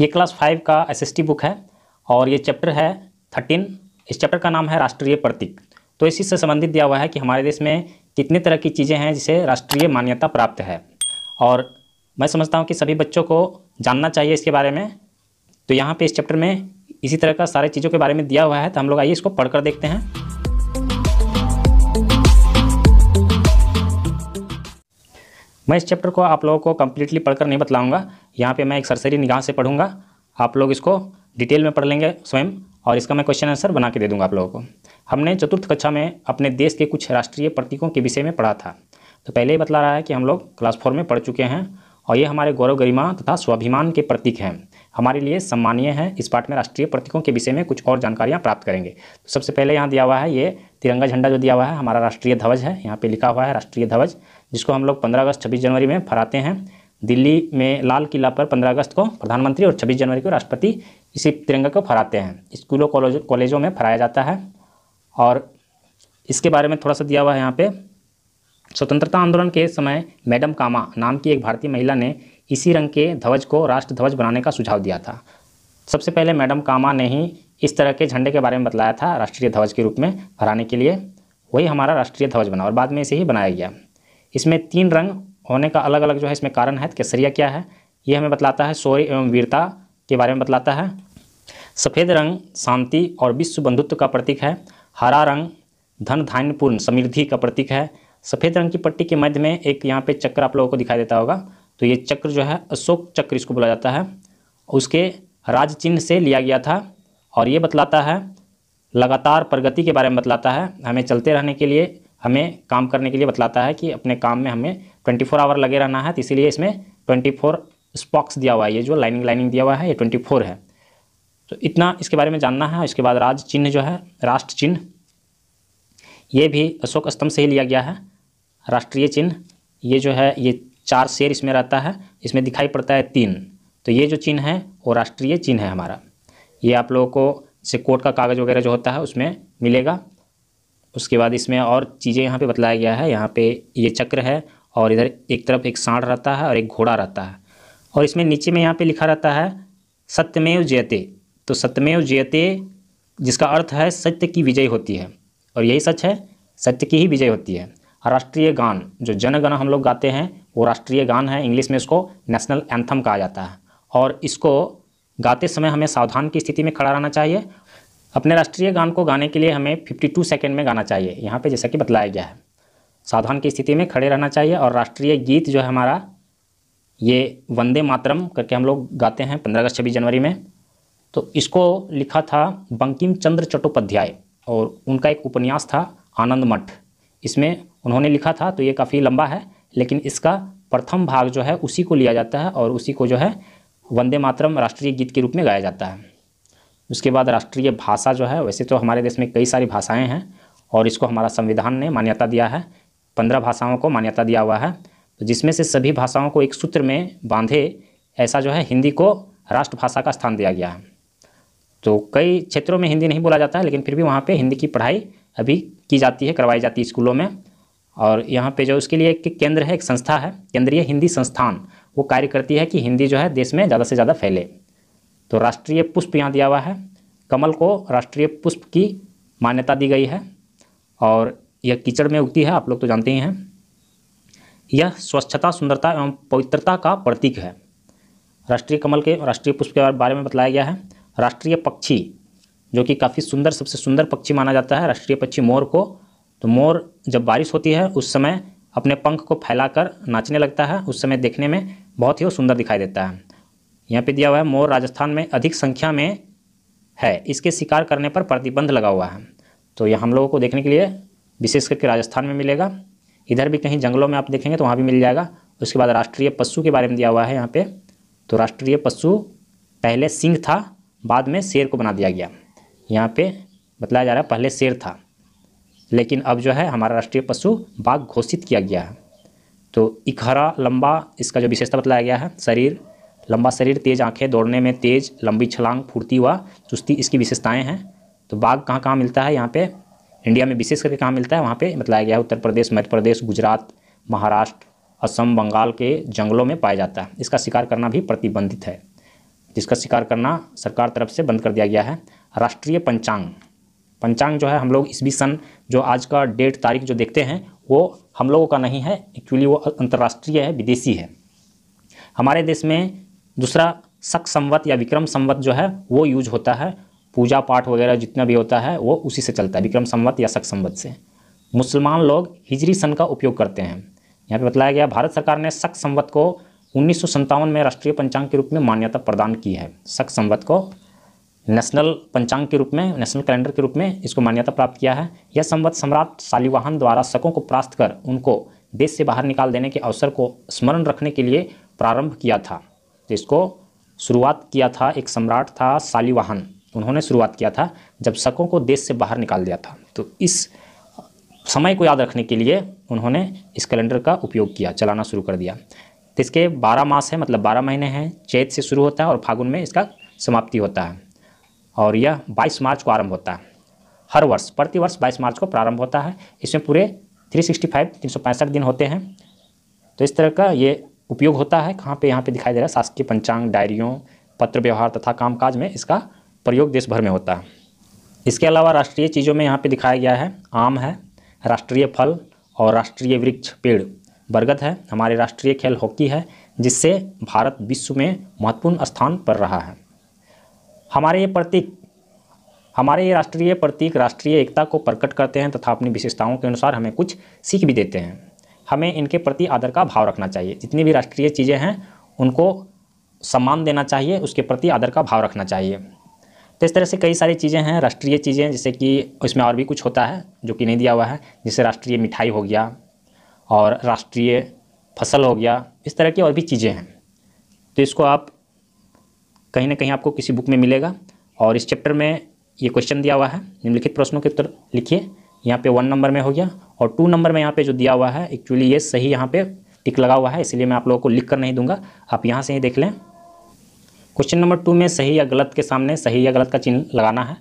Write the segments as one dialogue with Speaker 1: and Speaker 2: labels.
Speaker 1: ये class five का T book है और ये चैप्टर है थर्टीन इस चैप्टर का नाम है राष्ट्रीय प्रतीक तो इसी से संबंधित दिया हुआ है कि हमारे देश में कितने तरह की चीज़ें हैं जिसे राष्ट्रीय मान्यता प्राप्त है और मैं समझता हूँ कि सभी बच्चों को जानना चाहिए इसके बारे में तो यहाँ पे इस चैप्टर में इसी तरह का सारे चीज़ों के बारे में दिया हुआ है तो हम लोग आइए इसको पढ़कर देखते हैं मैं इस चैप्टर को आप लोगों को कम्प्लीटली पढ़कर नहीं बतलाऊंगा यहाँ पर मैं एक सरसरी निगाह से पढ़ूँगा आप लोग इसको डिटेल में पढ़ लेंगे स्वयं और इसका मैं क्वेश्चन आंसर बना के दे दूंगा आप लोगों को हमने चतुर्थ कक्षा में अपने देश के कुछ राष्ट्रीय प्रतीकों के विषय में पढ़ा था तो पहले ही बतला रहा है कि हम लोग क्लास फोर में पढ़ चुके हैं और ये हमारे गौरव गरिमा तथा स्वाभिमान के प्रतीक हैं हमारे लिए सम्मानीय हैं इस पाठ में राष्ट्रीय प्रतीकों के विषय में कुछ और जानकारियाँ प्राप्त करेंगे तो सबसे पहले यहाँ दिया हुआ है ये तिरंगा झंडा जो दिया हुआ है हमारा राष्ट्रीय ध्वज है यहाँ पर लिखा हुआ है राष्ट्रीय ध्वज जिसको हम लोग 15 अगस्त 26 जनवरी में फहराते हैं दिल्ली में लाल किला पर 15 अगस्त को प्रधानमंत्री और 26 जनवरी को राष्ट्रपति इसी तिरंगा को फहराते हैं स्कूलों कॉलेज कॉलेजों में फहराया जाता है और इसके बारे में थोड़ा सा दिया हुआ है यहाँ पे स्वतंत्रता आंदोलन के समय मैडम कामा नाम की एक भारतीय महिला ने इसी रंग के ध्वज को राष्ट्र ध्वज बनाने का सुझाव दिया था सबसे पहले मैडम कामा ने ही इस तरह के झंडे के बारे में बताया था राष्ट्रीय ध्वज के रूप में फहराने के लिए वही हमारा राष्ट्रीय ध्वज बना और बाद में इसे ही बनाया गया इसमें तीन रंग होने का अलग अलग जो है इसमें कारण है केसरिया क्या है ये हमें बतलाता है शौर्य एवं वीरता के बारे में बतलाता है सफ़ेद रंग शांति और विश्व बंधुत्व का प्रतीक है हरा रंग धन धान्यपूर्ण समृद्धि का प्रतीक है सफ़ेद रंग की पट्टी के मध्य में एक यहाँ पे चक्र आप लोगों को दिखाई देता होगा तो ये चक्र जो है अशोक चक्र इसको बोला जाता है उसके राज चिन्ह से लिया गया था और ये बतलाता है लगातार प्रगति के बारे में बतलाता है हमें चलते रहने के लिए हमें काम करने के लिए बतलाता है कि अपने काम में हमें 24 आवर लगे रहना है तो इसीलिए इसमें 24 स्पॉक्स दिया हुआ है ये जो लाइनिंग लाइनिंग दिया हुआ है ये 24 है तो इतना इसके बारे में जानना है इसके बाद राज चिन्ह जो है राष्ट्र चिन्ह ये भी अशोक स्तंभ से ही लिया गया है राष्ट्रीय चिन्ह ये जो है ये चार शेर इसमें रहता है इसमें दिखाई पड़ता है तीन तो ये जो चिन्ह है वो राष्ट्रीय चिन्ह है हमारा ये आप लोगों को से कोर्ट का कागज़ वगैरह जो होता है उसमें मिलेगा उसके बाद इसमें और चीज़ें यहाँ पे बतलाया गया है यहाँ पे ये चक्र है और इधर एक तरफ एक साँड रहता है और एक घोड़ा रहता है और इसमें नीचे में यहाँ पे लिखा रहता है सत्यमेव जयते तो सत्यमेव जयते जिसका अर्थ है सत्य की विजय होती है और यही सच है सत्य की ही विजय होती है राष्ट्रीय गान जो जनगण हम लोग गाते हैं वो राष्ट्रीय गान है इंग्लिश में इसको नेशनल एंथम कहा जाता है और इसको गाते समय हमें सावधान की स्थिति में खड़ा रहना चाहिए अपने राष्ट्रीय गान को गाने के लिए हमें 52 सेकेंड में गाना चाहिए यहाँ पे जैसा कि बतलाया गया है साधन की स्थिति में खड़े रहना चाहिए और राष्ट्रीय गीत जो है हमारा ये वंदे मातरम करके हम लोग गाते हैं पंद्रह अगस्त छब्बीस जनवरी में तो इसको लिखा था बंकिम चंद्र चट्टोपाध्याय और उनका एक उपन्यास था आनंद मठ इसमें उन्होंने लिखा था तो ये काफ़ी लंबा है लेकिन इसका प्रथम भाग जो है उसी को लिया जाता है और उसी को जो है वंदे मातरम राष्ट्रीय गीत के रूप में गाया जाता है उसके बाद राष्ट्रीय भाषा जो है वैसे तो हमारे देश में कई सारी भाषाएं हैं और इसको हमारा संविधान ने मान्यता दिया है पंद्रह भाषाओं को मान्यता दिया हुआ है तो जिसमें से सभी भाषाओं को एक सूत्र में बांधे ऐसा जो है हिंदी को राष्ट्रभाषा का स्थान दिया गया है तो कई क्षेत्रों में हिंदी नहीं बोला जाता है लेकिन फिर भी वहाँ पर हिंदी की पढ़ाई अभी की जाती है करवाई जाती है स्कूलों में और यहाँ पे जो उसके लिए एक केंद्र है एक संस्था है केंद्रीय हिंदी संस्थान वो कार्य करती है कि हिंदी जो है देश में ज़्यादा से ज़्यादा फैले तो राष्ट्रीय पुष्प यहाँ दिया हुआ है कमल को राष्ट्रीय पुष्प की मान्यता दी गई है और यह कीचड़ में उगती है आप लोग तो जानते ही हैं यह स्वच्छता सुंदरता एवं पवित्रता का प्रतीक है राष्ट्रीय कमल के राष्ट्रीय पुष्प के बारे में बताया गया है राष्ट्रीय पक्षी जो कि काफ़ी सुंदर सबसे सुंदर पक्षी माना जाता है राष्ट्रीय पक्षी मोर को तो मोर जब बारिश होती है उस समय अपने पंख को फैलाकर नाचने लगता है उस समय देखने में बहुत ही सुंदर दिखाई देता है यहाँ पे दिया हुआ है मोर राजस्थान में अधिक संख्या में है इसके शिकार करने पर प्रतिबंध लगा हुआ है तो यह हम लोगों को देखने के लिए विशेष करके राजस्थान में मिलेगा इधर भी कहीं जंगलों में आप देखेंगे तो वहाँ भी मिल जाएगा उसके बाद राष्ट्रीय पशु के बारे में दिया हुआ है यहाँ पर तो राष्ट्रीय पशु पहले सिंह था बाद में शेर को बना दिया गया यहाँ पर बताया जा रहा है पहले शेर था लेकिन अब जो है हमारा राष्ट्रीय पशु बाघ घोषित किया गया है तो इकहरा लंबा इसका जो विशेषता बतलाया गया है शरीर लंबा शरीर तेज आंखें दौड़ने में तेज लंबी छलांग फुर्ती हुआ चुस्ती इसकी विशेषताएं हैं तो बाघ कहाँ कहाँ मिलता है यहाँ पे इंडिया में विशेष करके कहाँ मिलता है वहाँ पे बताया गया है उत्तर प्रदेश मध्य प्रदेश गुजरात महाराष्ट्र असम बंगाल के जंगलों में पाया जाता है इसका शिकार करना भी प्रतिबंधित है जिसका शिकार करना सरकार तरफ से बंद कर दिया गया है राष्ट्रीय पंचांग पंचांग जो है हम लोग इस भी सन जो आज का डेट तारीख जो देखते हैं वो हम लोगों का नहीं है एक्चुअली वो अंतर्राष्ट्रीय है विदेशी है हमारे देश में दूसरा शक संवत या विक्रम संवत जो है वो यूज होता है पूजा पाठ वगैरह जितना भी होता है वो उसी से चलता है विक्रम संवत या शक संवत से मुसलमान लोग हिजरी सन का उपयोग करते हैं यहाँ पे बताया गया भारत सरकार ने शक संवत को उन्नीस में राष्ट्रीय पंचांग के रूप में मान्यता प्रदान की है शक संवत को नेशनल पंचांग के रूप में नेशनल कैलेंडर के रूप में इसको मान्यता प्राप्त किया है यह संवत सम्राट शालिवाहन द्वारा शकों को प्रास्त कर उनको देश से बाहर निकाल देने के अवसर को स्मरण रखने के लिए प्रारंभ किया था जिसको शुरुआत किया था एक सम्राट था शालीवाहन उन्होंने शुरुआत किया था जब शकों को देश से बाहर निकाल दिया था तो इस समय को याद रखने के लिए उन्होंने इस कैलेंडर का उपयोग किया चलाना शुरू कर दिया तो इसके बारह मास है मतलब बारह महीने हैं चैत से शुरू होता है और फागुन में इसका समाप्ति होता है और यह बाईस मार्च को आरंभ होता है हर वर्ष प्रतिवर्ष बाईस मार्च को प्रारंभ होता है इसमें पूरे थ्री सिक्सटी फाइव तीन सौ पैंसठ दिन होते हैं तो इस तरह का ये उपयोग होता है कहाँ पे यहाँ पे दिखाई दे रहा है शासकीय पंचांग डायरियों पत्र व्यवहार तथा कामकाज में इसका प्रयोग देश भर में होता है इसके अलावा राष्ट्रीय चीज़ों में यहाँ पे दिखाया गया है आम है राष्ट्रीय फल और राष्ट्रीय वृक्ष पेड़ बरगद है हमारे राष्ट्रीय खेल हॉकी है जिससे भारत विश्व में महत्वपूर्ण स्थान पर रहा है हमारे ये प्रतीक हमारे ये राष्ट्रीय प्रतीक राष्ट्रीय एकता को प्रकट करते हैं तथा अपनी विशेषताओं के अनुसार हमें कुछ सीख भी देते हैं हमें इनके प्रति आदर का भाव रखना चाहिए जितनी भी राष्ट्रीय चीज़ें हैं उनको सम्मान देना चाहिए उसके प्रति आदर का भाव रखना चाहिए तो इस तरह से कई सारी चीज़ें हैं राष्ट्रीय चीज़ें जैसे कि इसमें और भी कुछ होता है जो कि नहीं दिया हुआ है जैसे राष्ट्रीय मिठाई हो गया और राष्ट्रीय फसल हो गया इस तरह की और भी चीज़ें हैं तो इसको आप कहीं ना कहीं आपको किसी बुक में मिलेगा और इस चैप्टर में ये क्वेश्चन दिया हुआ है निम्नलिखित प्रश्नों के उत्तर लिखिए यहाँ पे वन नंबर में हो गया और टू नंबर में यहाँ पे जो दिया हुआ है एक्चुअली ये सही यहाँ पे टिक लगा हुआ है इसलिए मैं आप लोगों को लिख कर नहीं दूंगा आप यहाँ से ही देख लें क्वेश्चन नंबर टू में सही या गलत के सामने सही या गलत का चिन्ह लगाना है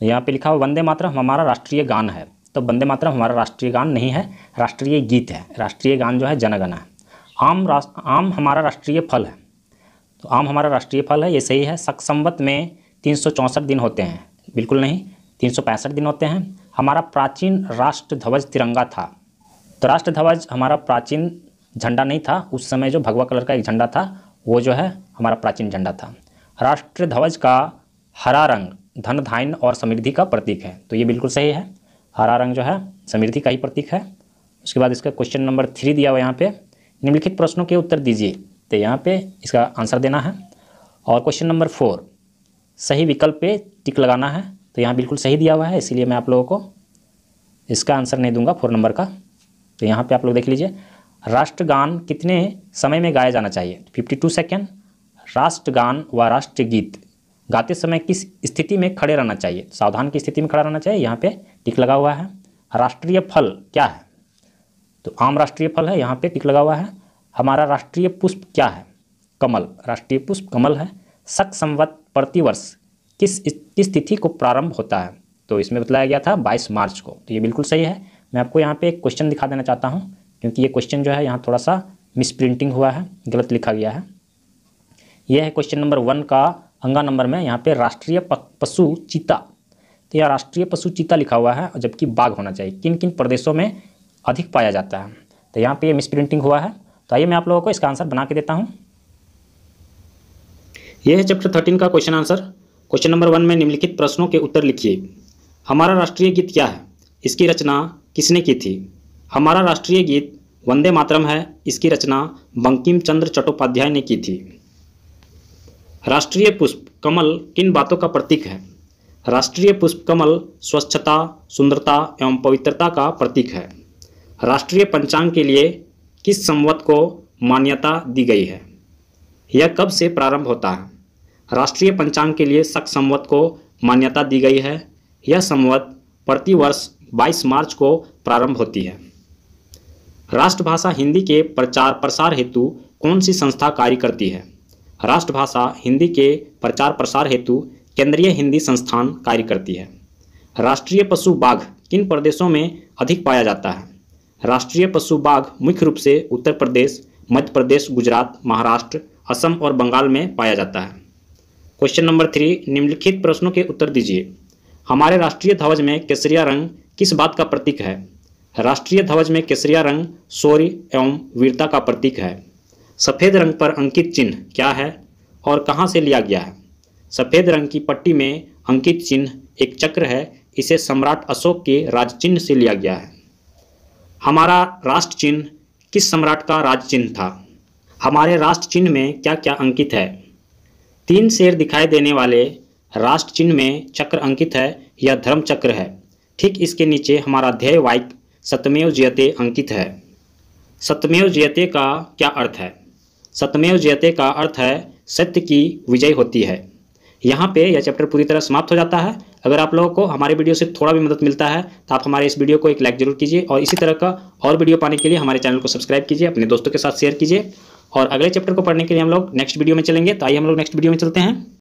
Speaker 1: तो यहाँ पर लिखा हुआ वंदे मातरम हमारा राष्ट्रीय गान है तो वंदे मातरम हमारा राष्ट्रीय गान नहीं है राष्ट्रीय गीत है राष्ट्रीय गान जो है जनगण है आम आम हमारा राष्ट्रीय फल है तो आम हमारा राष्ट्रीय फल है ये सही है सक संवत में तीन दिन होते हैं बिल्कुल नहीं तीन दिन होते हैं हमारा प्राचीन राष्ट्र ध्वज तिरंगा था तो राष्ट्र ध्वज हमारा प्राचीन झंडा नहीं था उस समय जो भगवा कलर का एक झंडा था वो जो है हमारा प्राचीन झंडा था राष्ट्र ध्वज का हरा रंग धन धान्य और समृद्धि का प्रतीक है तो ये बिल्कुल सही है हरा रंग जो है समृद्धि का ही प्रतीक है उसके बाद इसका क्वेश्चन नंबर थ्री दिया हुआ यहाँ पे निम्नलिखित प्रश्नों के उत्तर दीजिए तो यहाँ पे इसका आंसर देना है और क्वेश्चन नंबर फोर सही विकल्प पे टिक लगाना है तो यहाँ बिल्कुल सही दिया हुआ है इसीलिए मैं आप लोगों को इसका आंसर नहीं दूंगा फोर नंबर का तो यहाँ पे आप लोग देख लीजिए राष्ट्रगान कितने समय में गाया जाना चाहिए 52 सेकेंड राष्ट्रगान व राष्ट्रगीत गाते समय किस स्थिति में खड़े रहना चाहिए सावधान की स्थिति में खड़ा रहना चाहिए यहाँ पे टिक लगा हुआ है राष्ट्रीय फल क्या है तो आम राष्ट्रीय फल है यहाँ पे टिक लगा हुआ है हमारा राष्ट्रीय पुष्प क्या है कमल राष्ट्रीय पुष्प कमल है सख संवत प्रतिवर्ष किस किस तिथि को प्रारंभ होता है तो इसमें बताया गया था बाईस मार्च को तो ये बिल्कुल सही है मैं आपको यहाँ पे एक क्वेश्चन दिखा देना चाहता हूँ क्योंकि ये क्वेश्चन जो है यहाँ थोड़ा सा मिस प्रिंटिंग हुआ है गलत लिखा गया है यह है क्वेश्चन नंबर वन का अंगा नंबर में यहाँ पे राष्ट्रीय पशु चीता तो यह राष्ट्रीय पशु चीता लिखा हुआ है जबकि बाघ होना चाहिए किन किन प्रदेशों में अधिक पाया जाता है तो यहाँ पे ये मिस प्रिंटिंग हुआ है तो आइए मैं आप लोगों को इसका आंसर बना के देता हूँ यह है चैप्टर थर्टीन का question answer question number one में निम्नलिखित प्रश्नों के उत्तर लिखिए हमारा राष्ट्रीय गीत क्या है इसकी रचना किसने की थी हमारा राष्ट्रीय गीत वंदे मातरम है इसकी रचना बंकिम चंद्र चट्टोपाध्याय ने की थी राष्ट्रीय पुष्प कमल किन बातों का प्रतीक है राष्ट्रीय पुष्प कमल स्वच्छता सुंदरता एवं पवित्रता का प्रतीक है राष्ट्रीय पंचांग के लिए किस संवत को मान्यता दी गई है यह कब से प्रारंभ होता है राष्ट्रीय पंचांग के लिए शक संवत को मान्यता दी गई है यह संवत प्रतिवर्ष 22 मार्च को प्रारंभ होती है राष्ट्रभाषा हिंदी के प्रचार प्रसार हेतु कौन सी संस्था कार्य करती है राष्ट्रभाषा हिंदी के प्रचार प्रसार हेतु केंद्रीय हिंदी संस्थान कार्य करती है राष्ट्रीय पशु बाघ किन प्रदेशों में अधिक पाया जाता है राष्ट्रीय पशु बाघ मुख्य रूप से उत्तर प्रदेश मध्य प्रदेश गुजरात महाराष्ट्र असम और बंगाल में पाया जाता है क्वेश्चन नंबर थ्री निम्नलिखित प्रश्नों के उत्तर दीजिए हमारे राष्ट्रीय ध्वज में केसरिया रंग किस बात का प्रतीक है राष्ट्रीय ध्वज में केसरिया रंग शौर्य एवं वीरता का प्रतीक है सफ़ेद रंग पर अंकित चिन्ह क्या है और कहाँ से लिया गया है सफ़ेद रंग की पट्टी में अंकित चिन्ह एक चक्र है इसे सम्राट अशोक के राज चिन्ह से लिया गया है हमारा राष्ट्र चिन्ह किस सम्राट का राज चिन्ह था हमारे राष्ट्र चिन्ह में क्या क्या अंकित है तीन शेर दिखाई देने वाले राष्ट्र चिन्ह में चक्र अंकित है या धर्म चक्र है ठीक इसके नीचे हमारा ध्येय वाइक सतमेव जयते अंकित है सतमेव जयते का क्या अर्थ है सतमेव जयते का अर्थ है सत्य की विजय होती है यहाँ पे यह चैप्टर पूरी तरह समाप्त हो जाता है अगर आप लोगों को हमारे वीडियो से थोड़ा भी मदद मिलता है तो आप हमारे इस वीडियो को एक लाइक जरूर कीजिए और इसी तरह का और वीडियो पाने के लिए हमारे चैनल को सब्सक्राइब कीजिए अपने दोस्तों के साथ शेयर कीजिए और अगले चैप्टर को पढ़ने के लिए हम लोग नेक्स्ट वीडियो में चलेंगे तो आइए हम लोग नेक्स्ट वीडियो में चलते हैं